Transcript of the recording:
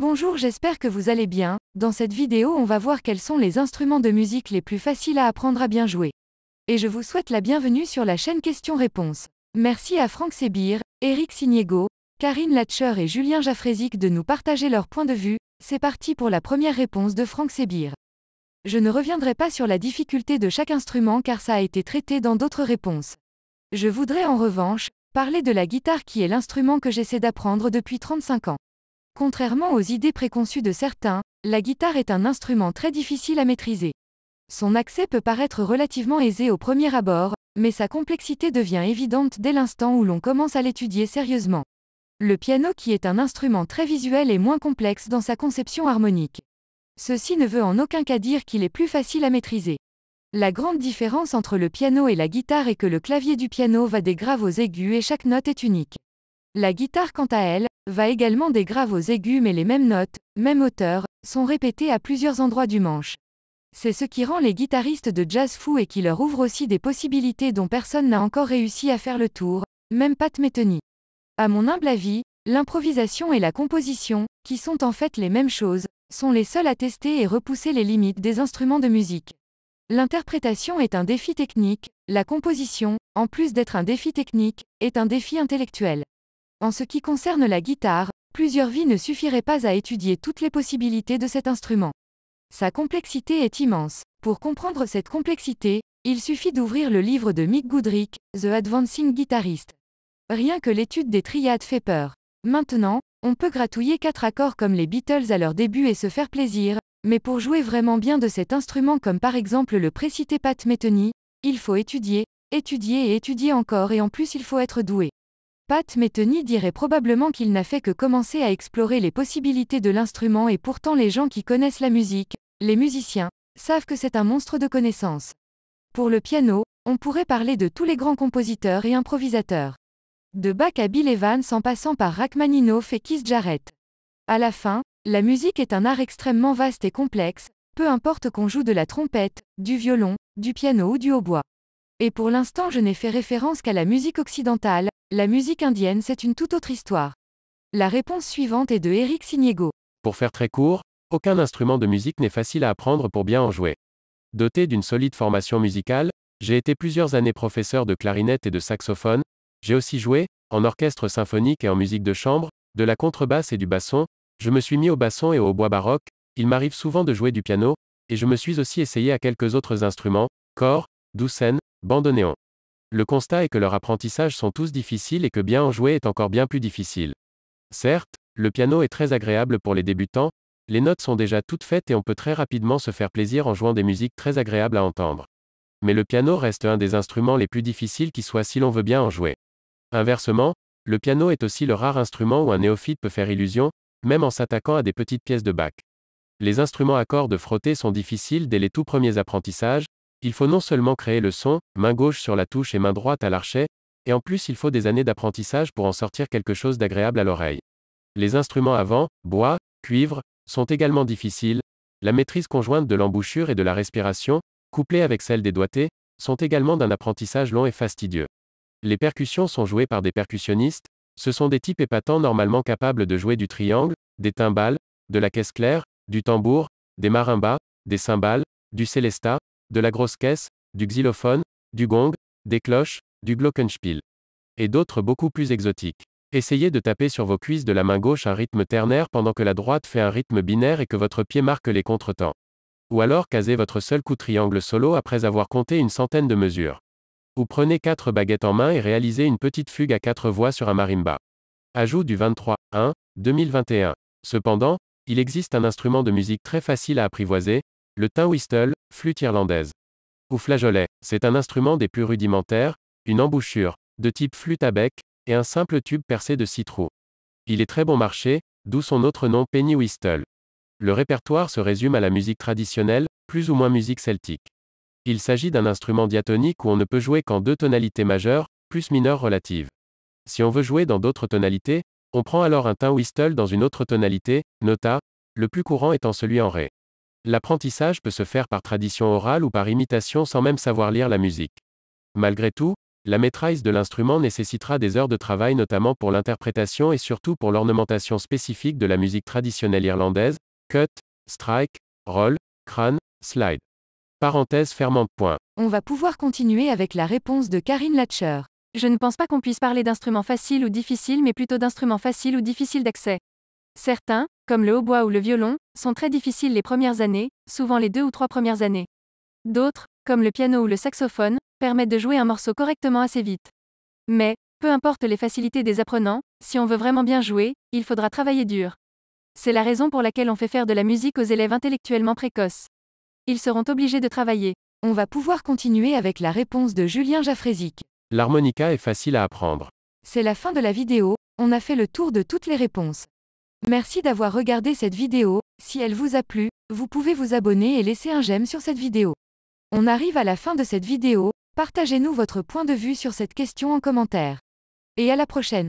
Bonjour j'espère que vous allez bien, dans cette vidéo on va voir quels sont les instruments de musique les plus faciles à apprendre à bien jouer. Et je vous souhaite la bienvenue sur la chaîne Questions-Réponses. Merci à Franck Sébir, Eric Siniego, Karine Latcher et Julien Jaffrezic de nous partager leur point de vue, c'est parti pour la première réponse de Franck Sébir. Je ne reviendrai pas sur la difficulté de chaque instrument car ça a été traité dans d'autres réponses. Je voudrais en revanche, parler de la guitare qui est l'instrument que j'essaie d'apprendre depuis 35 ans. Contrairement aux idées préconçues de certains, la guitare est un instrument très difficile à maîtriser. Son accès peut paraître relativement aisé au premier abord, mais sa complexité devient évidente dès l'instant où l'on commence à l'étudier sérieusement. Le piano qui est un instrument très visuel est moins complexe dans sa conception harmonique. Ceci ne veut en aucun cas dire qu'il est plus facile à maîtriser. La grande différence entre le piano et la guitare est que le clavier du piano va des graves aux aigus et chaque note est unique. La guitare quant à elle, va également des graves aux aigus mais les mêmes notes, même hauteur, sont répétées à plusieurs endroits du manche. C'est ce qui rend les guitaristes de jazz fous et qui leur ouvre aussi des possibilités dont personne n'a encore réussi à faire le tour, même Pat Metheny. À mon humble avis, l'improvisation et la composition, qui sont en fait les mêmes choses, sont les seuls à tester et repousser les limites des instruments de musique. L'interprétation est un défi technique, la composition, en plus d'être un défi technique, est un défi intellectuel. En ce qui concerne la guitare, plusieurs vies ne suffiraient pas à étudier toutes les possibilités de cet instrument. Sa complexité est immense. Pour comprendre cette complexité, il suffit d'ouvrir le livre de Mick Goodrick, The Advancing Guitarist. Rien que l'étude des triades fait peur. Maintenant, on peut gratouiller quatre accords comme les Beatles à leur début et se faire plaisir, mais pour jouer vraiment bien de cet instrument comme par exemple le précité Pat Metheny, il faut étudier, étudier et étudier encore et en plus il faut être doué. Pat Metheny dirait probablement qu'il n'a fait que commencer à explorer les possibilités de l'instrument et pourtant les gens qui connaissent la musique, les musiciens, savent que c'est un monstre de connaissances. Pour le piano, on pourrait parler de tous les grands compositeurs et improvisateurs. De Bach à Bill Evans en passant par Rachmaninoff et Keith Jarrett. À la fin, la musique est un art extrêmement vaste et complexe, peu importe qu'on joue de la trompette, du violon, du piano ou du hautbois. Et pour l'instant je n'ai fait référence qu'à la musique occidentale, la musique indienne c'est une toute autre histoire. La réponse suivante est de Eric Siniego. Pour faire très court, aucun instrument de musique n'est facile à apprendre pour bien en jouer. Doté d'une solide formation musicale, j'ai été plusieurs années professeur de clarinette et de saxophone, j'ai aussi joué, en orchestre symphonique et en musique de chambre, de la contrebasse et du basson, je me suis mis au basson et au bois baroque, il m'arrive souvent de jouer du piano, et je me suis aussi essayé à quelques autres instruments, corps, Doucen, Bandonéon. Le constat est que leurs apprentissages sont tous difficiles et que bien en jouer est encore bien plus difficile. Certes, le piano est très agréable pour les débutants, les notes sont déjà toutes faites et on peut très rapidement se faire plaisir en jouant des musiques très agréables à entendre. Mais le piano reste un des instruments les plus difficiles qui soit si l'on veut bien en jouer. Inversement, le piano est aussi le rare instrument où un néophyte peut faire illusion, même en s'attaquant à des petites pièces de bac. Les instruments à cordes frottées sont difficiles dès les tout premiers apprentissages, il faut non seulement créer le son, main gauche sur la touche et main droite à l'archet, et en plus il faut des années d'apprentissage pour en sortir quelque chose d'agréable à l'oreille. Les instruments avant, bois, cuivre, sont également difficiles, la maîtrise conjointe de l'embouchure et de la respiration, couplée avec celle des doigtés, sont également d'un apprentissage long et fastidieux. Les percussions sont jouées par des percussionnistes, ce sont des types épatants normalement capables de jouer du triangle, des timbales, de la caisse claire, du tambour, des marimbas, des cymbales, du célesta, de la grosse caisse, du xylophone, du gong, des cloches, du glockenspiel. Et d'autres beaucoup plus exotiques. Essayez de taper sur vos cuisses de la main gauche un rythme ternaire pendant que la droite fait un rythme binaire et que votre pied marque les contretemps. Ou alors casez votre seul coup triangle solo après avoir compté une centaine de mesures. Ou prenez quatre baguettes en main et réalisez une petite fugue à quatre voix sur un marimba. Ajout du 23-1-2021. Cependant, il existe un instrument de musique très facile à apprivoiser, le tin whistle, flûte irlandaise. Ou flageolet, c'est un instrument des plus rudimentaires, une embouchure, de type flûte à bec, et un simple tube percé de six trous. Il est très bon marché, d'où son autre nom Penny Whistle. Le répertoire se résume à la musique traditionnelle, plus ou moins musique celtique. Il s'agit d'un instrument diatonique où on ne peut jouer qu'en deux tonalités majeures, plus mineures relatives. Si on veut jouer dans d'autres tonalités, on prend alors un teint whistle dans une autre tonalité, nota, le plus courant étant celui en ré. L'apprentissage peut se faire par tradition orale ou par imitation sans même savoir lire la musique. Malgré tout, la maîtrise de l'instrument nécessitera des heures de travail notamment pour l'interprétation et surtout pour l'ornementation spécifique de la musique traditionnelle irlandaise, cut, strike, roll, crâne, slide. Parenthèse fermante point. On va pouvoir continuer avec la réponse de Karine Latcher. Je ne pense pas qu'on puisse parler d'instruments faciles ou difficiles mais plutôt d'instruments faciles ou difficiles d'accès. Certains, comme le hautbois ou le violon, sont très difficiles les premières années, souvent les deux ou trois premières années. D'autres, comme le piano ou le saxophone, permettent de jouer un morceau correctement assez vite. Mais, peu importe les facilités des apprenants, si on veut vraiment bien jouer, il faudra travailler dur. C'est la raison pour laquelle on fait faire de la musique aux élèves intellectuellement précoces. Ils seront obligés de travailler. On va pouvoir continuer avec la réponse de Julien Jaffrezic. L'harmonica est facile à apprendre. C'est la fin de la vidéo, on a fait le tour de toutes les réponses. Merci d'avoir regardé cette vidéo, si elle vous a plu, vous pouvez vous abonner et laisser un j'aime sur cette vidéo. On arrive à la fin de cette vidéo, partagez-nous votre point de vue sur cette question en commentaire. Et à la prochaine